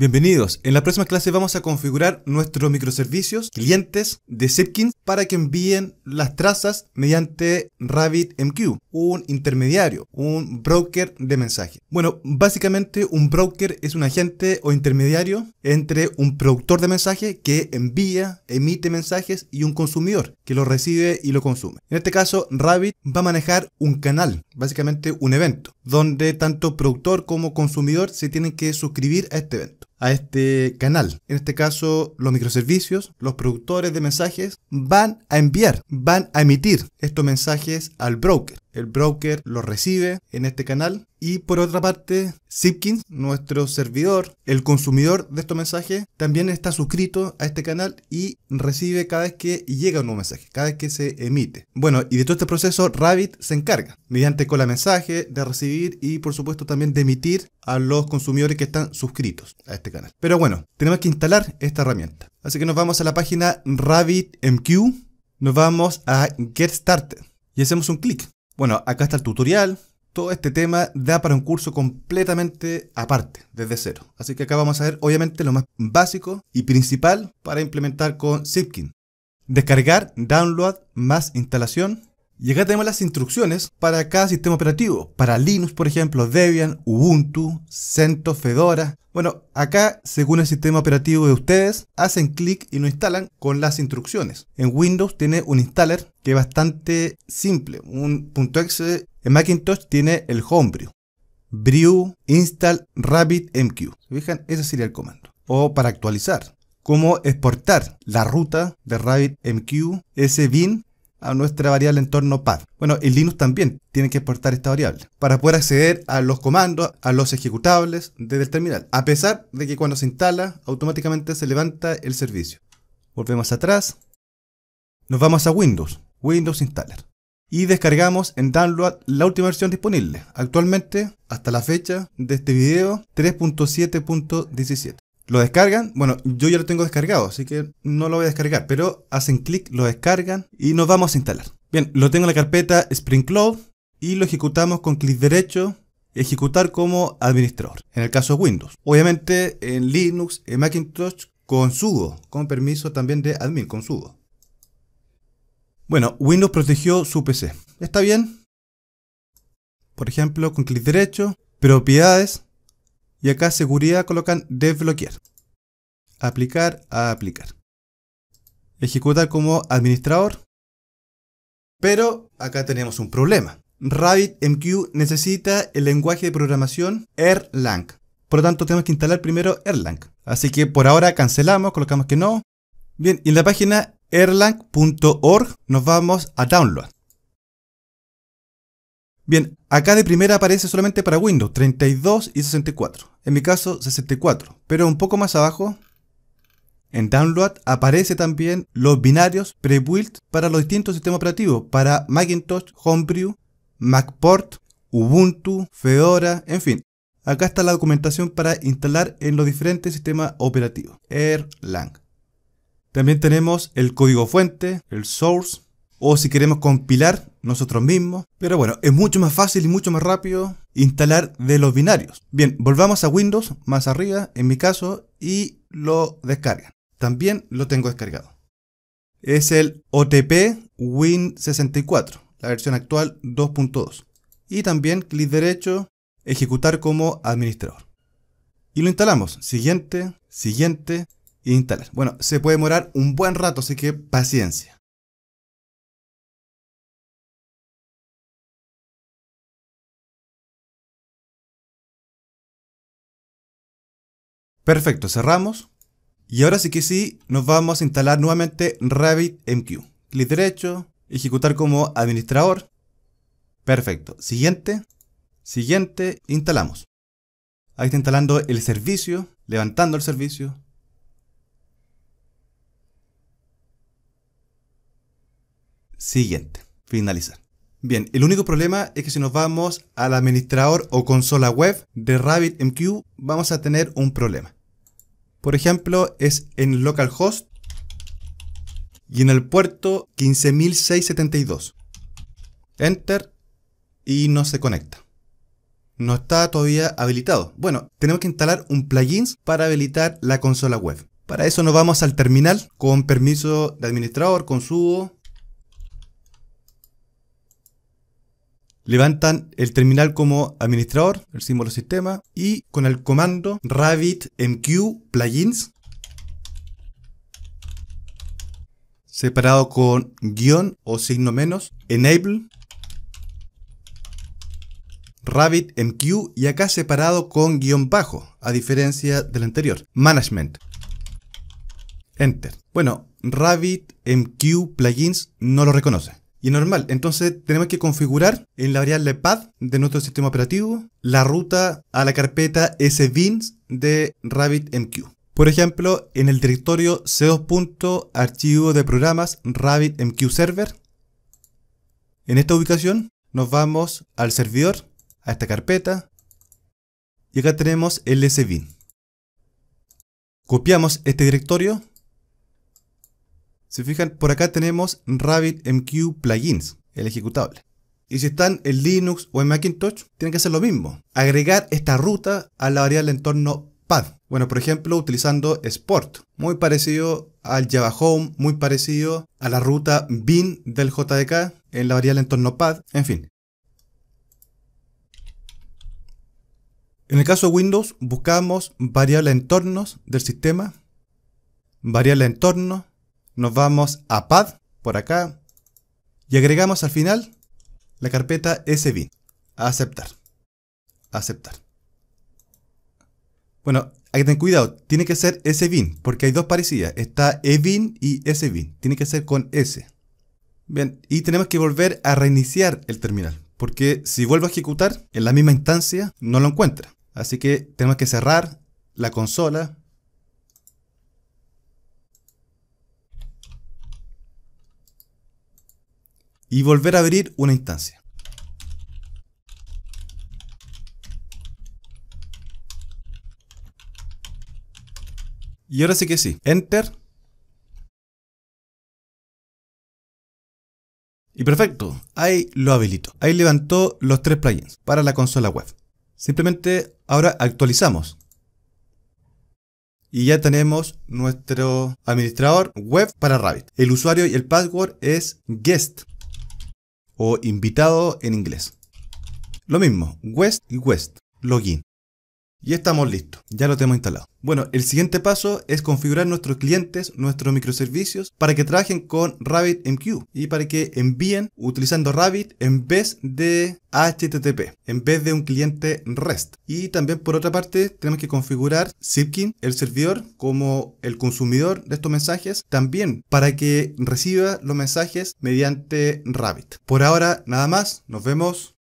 Bienvenidos. En la próxima clase vamos a configurar nuestros microservicios clientes de Zipkin para que envíen las trazas mediante RabbitMQ, un intermediario, un broker de mensaje. Bueno, básicamente un broker es un agente o intermediario entre un productor de mensaje que envía, emite mensajes y un consumidor que lo recibe y lo consume. En este caso, Rabbit va a manejar un canal, básicamente un evento, donde tanto productor como consumidor se tienen que suscribir a este evento a este canal. En este caso, los microservicios, los productores de mensajes, van a enviar, van a emitir estos mensajes al broker el broker lo recibe en este canal. Y por otra parte, Sipkins, nuestro servidor, el consumidor de estos mensajes, también está suscrito a este canal y recibe cada vez que llega un nuevo mensaje, cada vez que se emite. Bueno, y de todo este proceso, Rabbit se encarga, mediante cola mensaje, de recibir y por supuesto también de emitir a los consumidores que están suscritos a este canal. Pero bueno, tenemos que instalar esta herramienta. Así que nos vamos a la página RabbitMQ, nos vamos a Get Started y hacemos un clic. Bueno, acá está el tutorial. Todo este tema da para un curso completamente aparte, desde cero. Así que acá vamos a ver obviamente lo más básico y principal para implementar con Zipkin. Descargar, download, más instalación, y acá tenemos las instrucciones para cada sistema operativo. Para Linux, por ejemplo, Debian, Ubuntu, CentOS, Fedora. Bueno, acá, según el sistema operativo de ustedes, hacen clic y lo instalan con las instrucciones. En Windows tiene un installer que es bastante simple, un .exe. En Macintosh tiene el Homebrew. Brew install RabbitMQ. ¿Se fijan? Ese sería el comando. O para actualizar. Cómo exportar la ruta de RabbitMQ, ese bin a nuestra variable entorno path. Bueno, el Linux también tiene que exportar esta variable para poder acceder a los comandos, a los ejecutables desde el terminal, a pesar de que cuando se instala automáticamente se levanta el servicio. Volvemos atrás, nos vamos a Windows, Windows Installer y descargamos en download la última versión disponible, actualmente hasta la fecha de este video 3.7.17. Lo descargan, bueno, yo ya lo tengo descargado, así que no lo voy a descargar, pero hacen clic, lo descargan y nos vamos a instalar. Bien, lo tengo en la carpeta Spring Cloud y lo ejecutamos con clic derecho, ejecutar como administrador, en el caso de Windows. Obviamente en Linux, en Macintosh, con sudo, con permiso también de admin, con sudo. Bueno, Windows protegió su PC. ¿Está bien? Por ejemplo, con clic derecho, propiedades, y acá seguridad colocan desbloquear. Aplicar a aplicar. Ejecutar como administrador. Pero acá tenemos un problema. RabbitMQ necesita el lenguaje de programación Erlang. Por lo tanto, tenemos que instalar primero Erlang. Así que por ahora cancelamos, colocamos que no. Bien, y en la página erlang.org nos vamos a download. Bien, acá de primera aparece solamente para Windows, 32 y 64. En mi caso, 64. Pero un poco más abajo, en Download, aparece también los binarios pre-built para los distintos sistemas operativos, para Macintosh, Homebrew, MacPort, Ubuntu, Fedora, en fin. Acá está la documentación para instalar en los diferentes sistemas operativos. Erlang. También tenemos el código fuente, el source, o si queremos compilar nosotros mismos. Pero bueno, es mucho más fácil y mucho más rápido instalar de los binarios. Bien, volvamos a Windows más arriba, en mi caso, y lo descargan. También lo tengo descargado. Es el OTP Win64, la versión actual 2.2. Y también clic derecho, ejecutar como administrador. Y lo instalamos. Siguiente, siguiente, instalar. Bueno, se puede demorar un buen rato, así que paciencia. Perfecto, cerramos. Y ahora sí que sí, nos vamos a instalar nuevamente RabbitMQ. Clic derecho, ejecutar como administrador. Perfecto. Siguiente, siguiente, instalamos. Ahí está instalando el servicio, levantando el servicio. Siguiente, finalizar. Bien, el único problema es que si nos vamos al administrador o consola web de RabbitMQ vamos a tener un problema por ejemplo, es en localhost y en el puerto 15672. Enter y no se conecta. No está todavía habilitado. Bueno, tenemos que instalar un plugins para habilitar la consola web. Para eso nos vamos al terminal con permiso de administrador, con sudo, levantan el terminal como administrador, el símbolo sistema, y con el comando RabbitMQ plugins, separado con guión o signo menos, enable, RabbitMQ y acá separado con guión bajo, a diferencia del anterior, management. Enter. Bueno, RabbitMQ plugins no lo reconoce y normal. Entonces tenemos que configurar en la variable path de nuestro sistema operativo la ruta a la carpeta sbins de RabbitMQ. Por ejemplo, en el directorio c2.archivo de programas RabbitMQ server. En esta ubicación nos vamos al servidor, a esta carpeta y acá tenemos el sbin. Copiamos este directorio si fijan, por acá tenemos RabbitMQ plugins, el ejecutable. Y si están en Linux o en Macintosh, tienen que hacer lo mismo. Agregar esta ruta a la variable entorno pad. Bueno, por ejemplo, utilizando Sport. Muy parecido al Java Home, muy parecido a la ruta bin del JDK en la variable entorno pad, en fin. En el caso de Windows, buscamos variable entornos del sistema, variable entorno, nos vamos a pad por acá y agregamos al final la carpeta sbin Aceptar. Aceptar. Bueno, hay que tener cuidado, tiene que ser sbin, porque hay dos parecidas, está ebin y sbin, tiene que ser con s. Bien, y tenemos que volver a reiniciar el terminal, porque si vuelvo a ejecutar en la misma instancia, no lo encuentra. Así que tenemos que cerrar la consola y volver a abrir una instancia. Y ahora sí que sí. Enter. Y perfecto, ahí lo habilito. Ahí levantó los tres plugins para la consola web. Simplemente ahora actualizamos. Y ya tenemos nuestro administrador web para Rabbit. El usuario y el password es guest o invitado en inglés. Lo mismo, West y West. login. Y estamos listos, ya lo tenemos instalado. Bueno, el siguiente paso es configurar nuestros clientes, nuestros microservicios, para que trabajen con RabbitMQ y para que envíen utilizando Rabbit en vez de HTTP, en vez de un cliente REST. Y también por otra parte, tenemos que configurar Zipkin, el servidor, como el consumidor de estos mensajes, también para que reciba los mensajes mediante Rabbit. Por ahora, nada más, nos vemos.